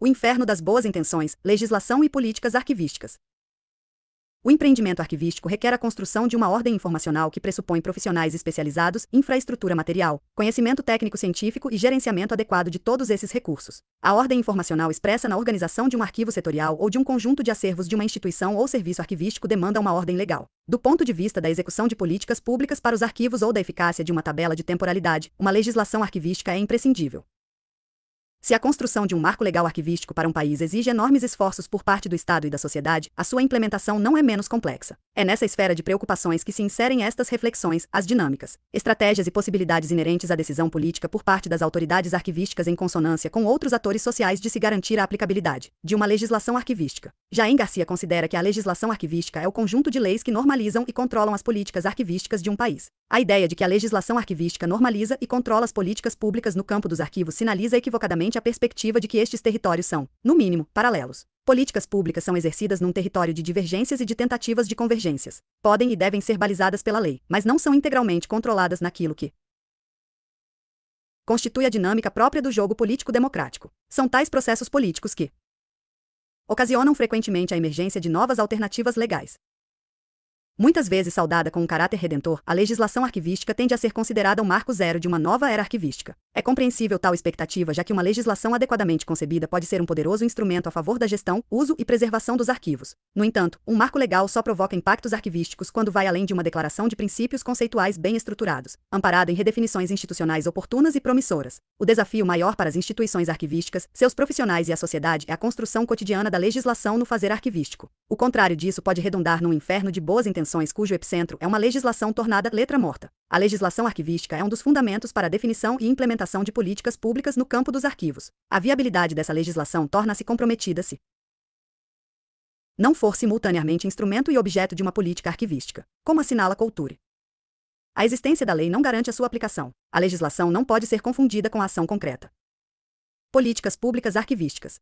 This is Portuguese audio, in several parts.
O inferno das boas intenções, legislação e políticas arquivísticas. O empreendimento arquivístico requer a construção de uma ordem informacional que pressupõe profissionais especializados, infraestrutura material, conhecimento técnico-científico e gerenciamento adequado de todos esses recursos. A ordem informacional expressa na organização de um arquivo setorial ou de um conjunto de acervos de uma instituição ou serviço arquivístico demanda uma ordem legal. Do ponto de vista da execução de políticas públicas para os arquivos ou da eficácia de uma tabela de temporalidade, uma legislação arquivística é imprescindível. Se a construção de um marco legal arquivístico para um país exige enormes esforços por parte do Estado e da sociedade, a sua implementação não é menos complexa. É nessa esfera de preocupações que se inserem estas reflexões, as dinâmicas, estratégias e possibilidades inerentes à decisão política por parte das autoridades arquivísticas em consonância com outros atores sociais de se garantir a aplicabilidade de uma legislação arquivística. Jaim Garcia considera que a legislação arquivística é o conjunto de leis que normalizam e controlam as políticas arquivísticas de um país. A ideia de que a legislação arquivística normaliza e controla as políticas públicas no campo dos arquivos sinaliza equivocadamente a perspectiva de que estes territórios são, no mínimo, paralelos. Políticas públicas são exercidas num território de divergências e de tentativas de convergências. Podem e devem ser balizadas pela lei, mas não são integralmente controladas naquilo que constitui a dinâmica própria do jogo político-democrático. São tais processos políticos que ocasionam frequentemente a emergência de novas alternativas legais, Muitas vezes saudada com um caráter redentor, a legislação arquivística tende a ser considerada um marco zero de uma nova era arquivística. É compreensível tal expectativa, já que uma legislação adequadamente concebida pode ser um poderoso instrumento a favor da gestão, uso e preservação dos arquivos. No entanto, um marco legal só provoca impactos arquivísticos quando vai além de uma declaração de princípios conceituais bem estruturados, amparado em redefinições institucionais oportunas e promissoras. O desafio maior para as instituições arquivísticas, seus profissionais e a sociedade é a construção cotidiana da legislação no fazer arquivístico. O contrário disso pode redundar num inferno de boas intenções sanções cujo epicentro é uma legislação tornada letra morta. A legislação arquivística é um dos fundamentos para a definição e implementação de políticas públicas no campo dos arquivos. A viabilidade dessa legislação torna-se comprometida se não for simultaneamente instrumento e objeto de uma política arquivística, como assinala Couture. A existência da lei não garante a sua aplicação. A legislação não pode ser confundida com a ação concreta. Políticas públicas arquivísticas.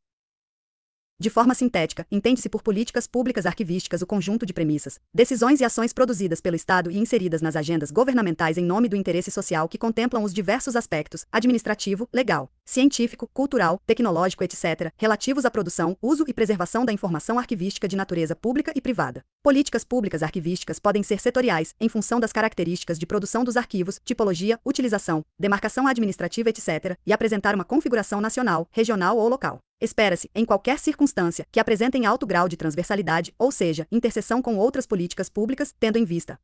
De forma sintética, entende-se por políticas públicas arquivísticas o conjunto de premissas, decisões e ações produzidas pelo Estado e inseridas nas agendas governamentais em nome do interesse social que contemplam os diversos aspectos administrativo, legal, científico, cultural, tecnológico, etc., relativos à produção, uso e preservação da informação arquivística de natureza pública e privada. Políticas públicas arquivísticas podem ser setoriais, em função das características de produção dos arquivos, tipologia, utilização, demarcação administrativa, etc., e apresentar uma configuração nacional, regional ou local. Espera-se, em qualquer circunstância, que apresentem alto grau de transversalidade, ou seja, interseção com outras políticas públicas, tendo em vista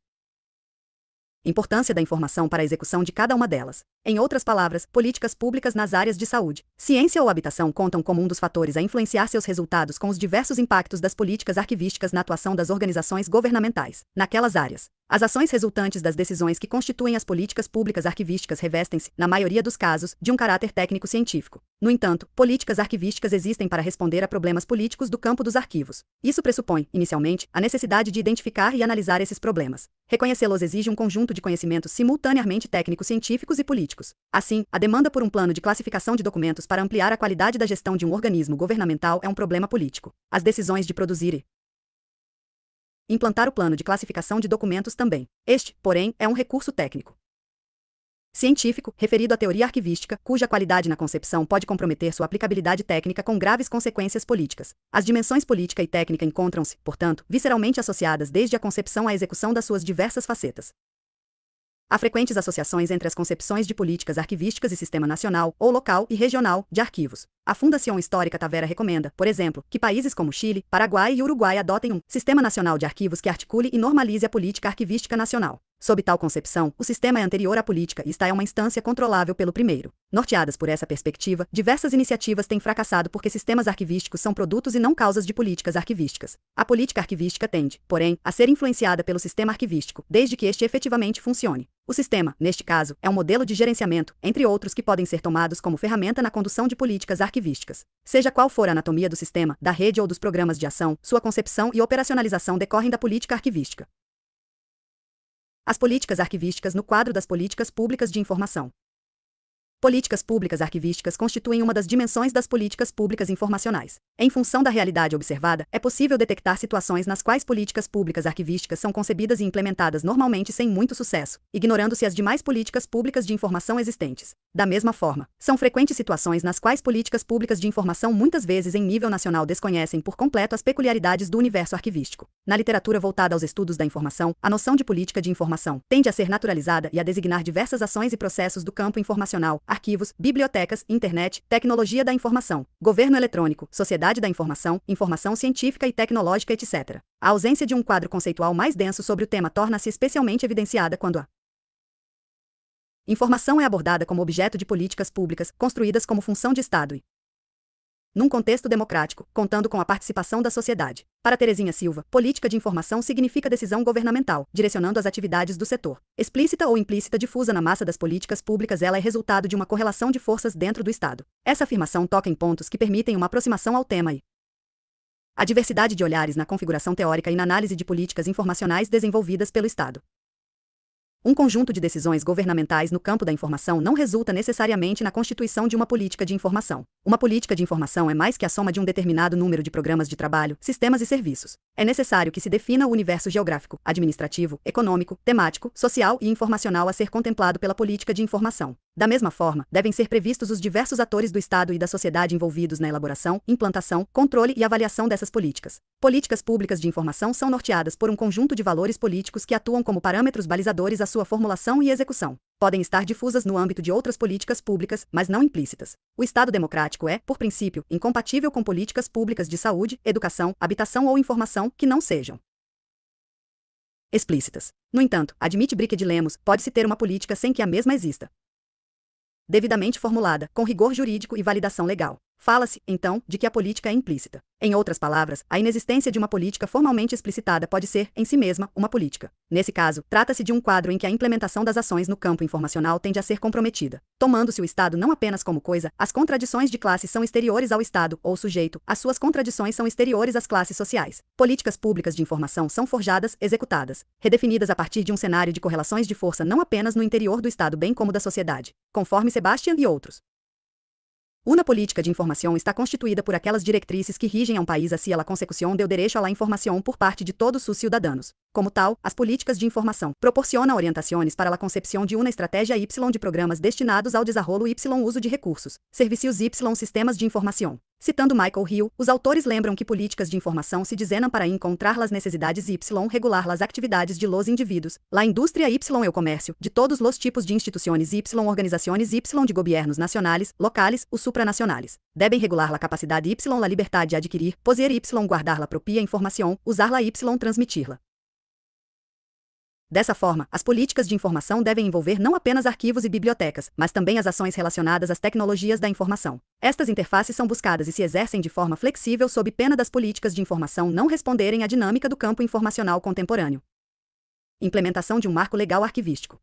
importância da informação para a execução de cada uma delas. Em outras palavras, políticas públicas nas áreas de saúde, ciência ou habitação contam como um dos fatores a influenciar seus resultados com os diversos impactos das políticas arquivísticas na atuação das organizações governamentais naquelas áreas. As ações resultantes das decisões que constituem as políticas públicas arquivísticas revestem-se, na maioria dos casos, de um caráter técnico-científico. No entanto, políticas arquivísticas existem para responder a problemas políticos do campo dos arquivos. Isso pressupõe, inicialmente, a necessidade de identificar e analisar esses problemas. Reconhecê-los exige um conjunto de conhecimentos simultaneamente técnicos, científicos e políticos. Assim, a demanda por um plano de classificação de documentos para ampliar a qualidade da gestão de um organismo governamental é um problema político. As decisões de produzir e implantar o plano de classificação de documentos também. Este, porém, é um recurso técnico. Científico, referido à teoria arquivística, cuja qualidade na concepção pode comprometer sua aplicabilidade técnica com graves consequências políticas. As dimensões política e técnica encontram-se, portanto, visceralmente associadas desde a concepção à execução das suas diversas facetas. Há frequentes associações entre as concepções de políticas arquivísticas e sistema nacional, ou local e regional, de arquivos. A Fundação Histórica Tavera recomenda, por exemplo, que países como Chile, Paraguai e Uruguai adotem um Sistema Nacional de Arquivos que articule e normalize a política arquivística nacional. Sob tal concepção, o sistema é anterior à política e está em uma instância controlável pelo primeiro. Norteadas por essa perspectiva, diversas iniciativas têm fracassado porque sistemas arquivísticos são produtos e não causas de políticas arquivísticas. A política arquivística tende, porém, a ser influenciada pelo sistema arquivístico, desde que este efetivamente funcione. O sistema, neste caso, é um modelo de gerenciamento, entre outros que podem ser tomados como ferramenta na condução de políticas arquivísticas. Seja qual for a anatomia do sistema, da rede ou dos programas de ação, sua concepção e operacionalização decorrem da política arquivística. As políticas arquivísticas no quadro das políticas públicas de informação. Políticas públicas arquivísticas constituem uma das dimensões das políticas públicas informacionais. Em função da realidade observada, é possível detectar situações nas quais políticas públicas arquivísticas são concebidas e implementadas normalmente sem muito sucesso, ignorando-se as demais políticas públicas de informação existentes. Da mesma forma, são frequentes situações nas quais políticas públicas de informação muitas vezes em nível nacional desconhecem por completo as peculiaridades do universo arquivístico. Na literatura voltada aos estudos da informação, a noção de política de informação tende a ser naturalizada e a designar diversas ações e processos do campo informacional arquivos, bibliotecas, internet, tecnologia da informação, governo eletrônico, sociedade da informação, informação científica e tecnológica, etc. A ausência de um quadro conceitual mais denso sobre o tema torna-se especialmente evidenciada quando a Informação é abordada como objeto de políticas públicas, construídas como função de Estado e num contexto democrático, contando com a participação da sociedade. Para Terezinha Silva, política de informação significa decisão governamental, direcionando as atividades do setor. Explícita ou implícita difusa na massa das políticas públicas, ela é resultado de uma correlação de forças dentro do Estado. Essa afirmação toca em pontos que permitem uma aproximação ao tema e a diversidade de olhares na configuração teórica e na análise de políticas informacionais desenvolvidas pelo Estado. Um conjunto de decisões governamentais no campo da informação não resulta necessariamente na constituição de uma política de informação. Uma política de informação é mais que a soma de um determinado número de programas de trabalho, sistemas e serviços. É necessário que se defina o universo geográfico, administrativo, econômico, temático, social e informacional a ser contemplado pela política de informação. Da mesma forma, devem ser previstos os diversos atores do Estado e da sociedade envolvidos na elaboração, implantação, controle e avaliação dessas políticas. Políticas públicas de informação são norteadas por um conjunto de valores políticos que atuam como parâmetros balizadores à sua formulação e execução podem estar difusas no âmbito de outras políticas públicas, mas não implícitas. O Estado democrático é, por princípio, incompatível com políticas públicas de saúde, educação, habitação ou informação que não sejam explícitas. No entanto, admite Brick de Lemos, pode-se ter uma política sem que a mesma exista. Devidamente formulada, com rigor jurídico e validação legal. Fala-se, então, de que a política é implícita. Em outras palavras, a inexistência de uma política formalmente explicitada pode ser, em si mesma, uma política. Nesse caso, trata-se de um quadro em que a implementação das ações no campo informacional tende a ser comprometida. Tomando-se o Estado não apenas como coisa, as contradições de classe são exteriores ao Estado ou sujeito, as suas contradições são exteriores às classes sociais. Políticas públicas de informação são forjadas, executadas, redefinidas a partir de um cenário de correlações de força não apenas no interior do Estado, bem como da sociedade, conforme Sebastian e outros. Uma política de informação está constituída por aquelas diretrizes que rigem a um país assim a consecução deu direito à informação por parte de todos os cidadãos. Como tal, as políticas de informação proporcionam orientações para a concepção de uma estratégia Y de programas destinados ao desenvolvimento Y uso de recursos, serviços Y sistemas de informação. Citando Michael Hill, os autores lembram que políticas de informação se desenham para encontrar las necessidades y regular las atividades de los indivíduos, la indústria y el comércio, de todos los tipos de instituciones y organizações y de governos nacionales, locales os supranacionales. Devem regular la capacidade y la liberdade de adquirir, poseer y guardar la propia informação, usar la y transmitir-la. Dessa forma, as políticas de informação devem envolver não apenas arquivos e bibliotecas, mas também as ações relacionadas às tecnologias da informação. Estas interfaces são buscadas e se exercem de forma flexível sob pena das políticas de informação não responderem à dinâmica do campo informacional contemporâneo. Implementação de um marco legal arquivístico.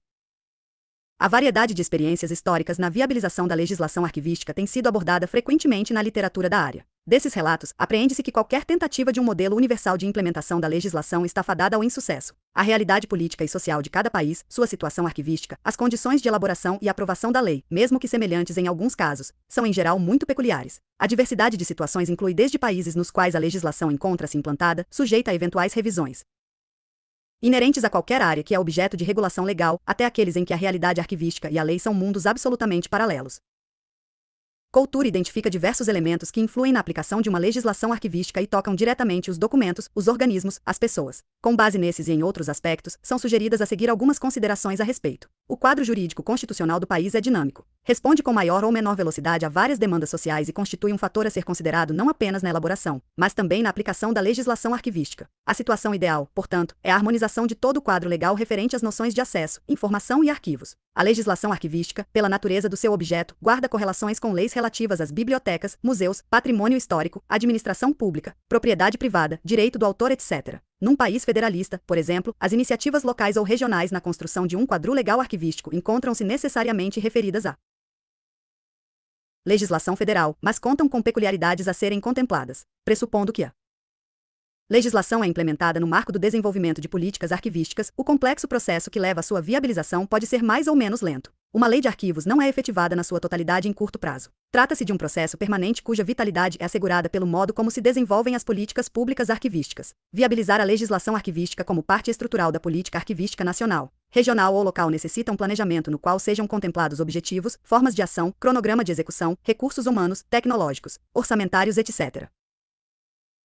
A variedade de experiências históricas na viabilização da legislação arquivística tem sido abordada frequentemente na literatura da área. Desses relatos, apreende-se que qualquer tentativa de um modelo universal de implementação da legislação está fadada ao insucesso. A realidade política e social de cada país, sua situação arquivística, as condições de elaboração e aprovação da lei, mesmo que semelhantes em alguns casos, são em geral muito peculiares. A diversidade de situações inclui desde países nos quais a legislação encontra-se implantada, sujeita a eventuais revisões, inerentes a qualquer área que é objeto de regulação legal, até aqueles em que a realidade arquivística e a lei são mundos absolutamente paralelos. Couture identifica diversos elementos que influem na aplicação de uma legislação arquivística e tocam diretamente os documentos, os organismos, as pessoas. Com base nesses e em outros aspectos, são sugeridas a seguir algumas considerações a respeito. O quadro jurídico constitucional do país é dinâmico. Responde com maior ou menor velocidade a várias demandas sociais e constitui um fator a ser considerado não apenas na elaboração, mas também na aplicação da legislação arquivística. A situação ideal, portanto, é a harmonização de todo o quadro legal referente às noções de acesso, informação e arquivos. A legislação arquivística, pela natureza do seu objeto, guarda correlações com leis relativas às bibliotecas, museus, patrimônio histórico, administração pública, propriedade privada, direito do autor, etc. Num país federalista, por exemplo, as iniciativas locais ou regionais na construção de um quadro legal arquivístico encontram-se necessariamente referidas à legislação federal, mas contam com peculiaridades a serem contempladas, pressupondo que a legislação é implementada no marco do desenvolvimento de políticas arquivísticas, o complexo processo que leva à sua viabilização pode ser mais ou menos lento. Uma lei de arquivos não é efetivada na sua totalidade em curto prazo. Trata-se de um processo permanente cuja vitalidade é assegurada pelo modo como se desenvolvem as políticas públicas arquivísticas. Viabilizar a legislação arquivística como parte estrutural da política arquivística nacional, regional ou local necessita um planejamento no qual sejam contemplados objetivos, formas de ação, cronograma de execução, recursos humanos, tecnológicos, orçamentários, etc.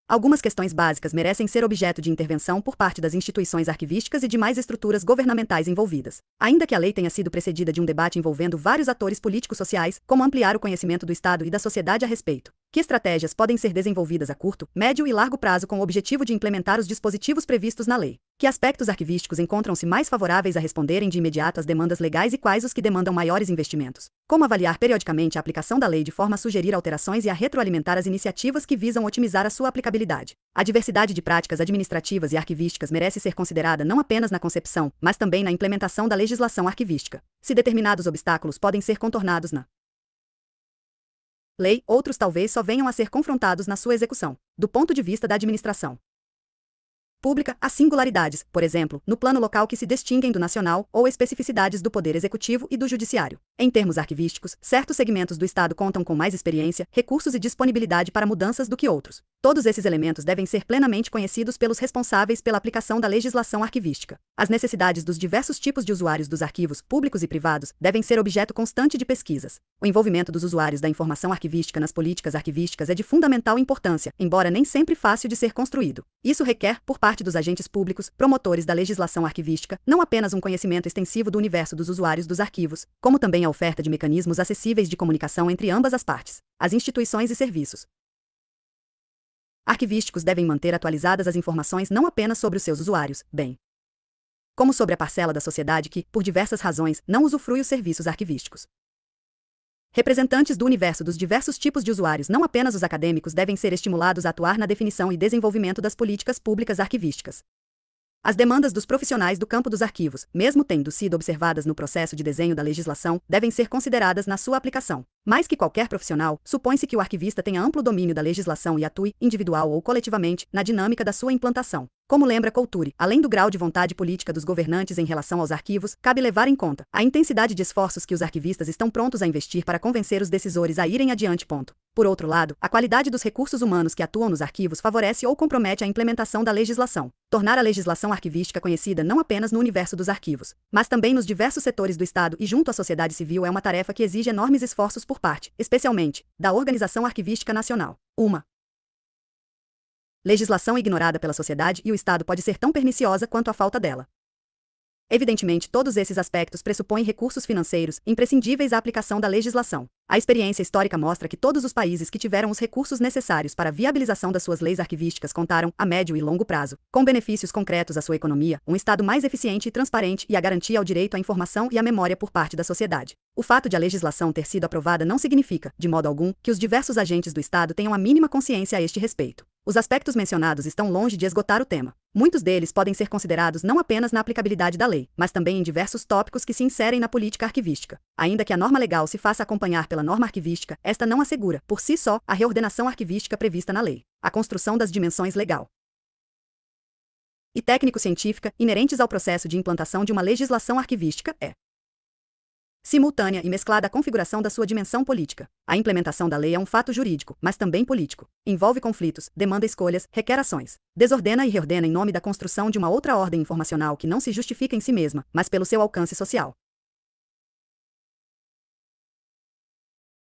Algumas questões básicas merecem ser objeto de intervenção por parte das instituições arquivísticas e demais estruturas governamentais envolvidas. Ainda que a lei tenha sido precedida de um debate envolvendo vários atores políticos sociais, como ampliar o conhecimento do Estado e da sociedade a respeito. Que estratégias podem ser desenvolvidas a curto, médio e largo prazo com o objetivo de implementar os dispositivos previstos na lei? Que aspectos arquivísticos encontram-se mais favoráveis a responderem de imediato às demandas legais e quais os que demandam maiores investimentos? Como avaliar periodicamente a aplicação da lei de forma a sugerir alterações e a retroalimentar as iniciativas que visam otimizar a sua aplicabilidade? A diversidade de práticas administrativas e arquivísticas merece ser considerada não apenas na concepção, mas também na implementação da legislação arquivística. Se determinados obstáculos podem ser contornados na lei, outros talvez só venham a ser confrontados na sua execução, do ponto de vista da administração pública, há singularidades, por exemplo, no plano local que se distinguem do nacional, ou especificidades do poder executivo e do judiciário. Em termos arquivísticos, certos segmentos do Estado contam com mais experiência, recursos e disponibilidade para mudanças do que outros. Todos esses elementos devem ser plenamente conhecidos pelos responsáveis pela aplicação da legislação arquivística. As necessidades dos diversos tipos de usuários dos arquivos, públicos e privados, devem ser objeto constante de pesquisas. O envolvimento dos usuários da informação arquivística nas políticas arquivísticas é de fundamental importância, embora nem sempre fácil de ser construído. Isso requer, por parte dos agentes públicos, promotores da legislação arquivística, não apenas um conhecimento extensivo do universo dos usuários dos arquivos, como também a oferta de mecanismos acessíveis de comunicação entre ambas as partes, as instituições e serviços. Arquivísticos devem manter atualizadas as informações não apenas sobre os seus usuários, bem como sobre a parcela da sociedade que, por diversas razões, não usufrui os serviços arquivísticos. Representantes do universo dos diversos tipos de usuários, não apenas os acadêmicos, devem ser estimulados a atuar na definição e desenvolvimento das políticas públicas arquivísticas. As demandas dos profissionais do campo dos arquivos, mesmo tendo sido observadas no processo de desenho da legislação, devem ser consideradas na sua aplicação. Mais que qualquer profissional, supõe-se que o arquivista tenha amplo domínio da legislação e atue, individual ou coletivamente, na dinâmica da sua implantação. Como lembra Couture, além do grau de vontade política dos governantes em relação aos arquivos, cabe levar em conta a intensidade de esforços que os arquivistas estão prontos a investir para convencer os decisores a irem adiante. Ponto. Por outro lado, a qualidade dos recursos humanos que atuam nos arquivos favorece ou compromete a implementação da legislação. Tornar a legislação arquivística conhecida não apenas no universo dos arquivos, mas também nos diversos setores do Estado e junto à sociedade civil é uma tarefa que exige enormes esforços por parte, especialmente, da Organização Arquivística Nacional. Uma legislação ignorada pela sociedade e o Estado pode ser tão perniciosa quanto a falta dela. Evidentemente, todos esses aspectos pressupõem recursos financeiros imprescindíveis à aplicação da legislação. A experiência histórica mostra que todos os países que tiveram os recursos necessários para a viabilização das suas leis arquivísticas contaram, a médio e longo prazo, com benefícios concretos à sua economia, um Estado mais eficiente e transparente e a garantia ao direito à informação e à memória por parte da sociedade. O fato de a legislação ter sido aprovada não significa, de modo algum, que os diversos agentes do Estado tenham a mínima consciência a este respeito. Os aspectos mencionados estão longe de esgotar o tema. Muitos deles podem ser considerados não apenas na aplicabilidade da lei, mas também em diversos tópicos que se inserem na política arquivística. Ainda que a norma legal se faça acompanhar pela norma arquivística, esta não assegura, por si só, a reordenação arquivística prevista na lei. A construção das dimensões legal e técnico-científica inerentes ao processo de implantação de uma legislação arquivística é, simultânea e mesclada à configuração da sua dimensão política. A implementação da lei é um fato jurídico, mas também político. Envolve conflitos, demanda escolhas, requer ações. Desordena e reordena em nome da construção de uma outra ordem informacional que não se justifica em si mesma, mas pelo seu alcance social.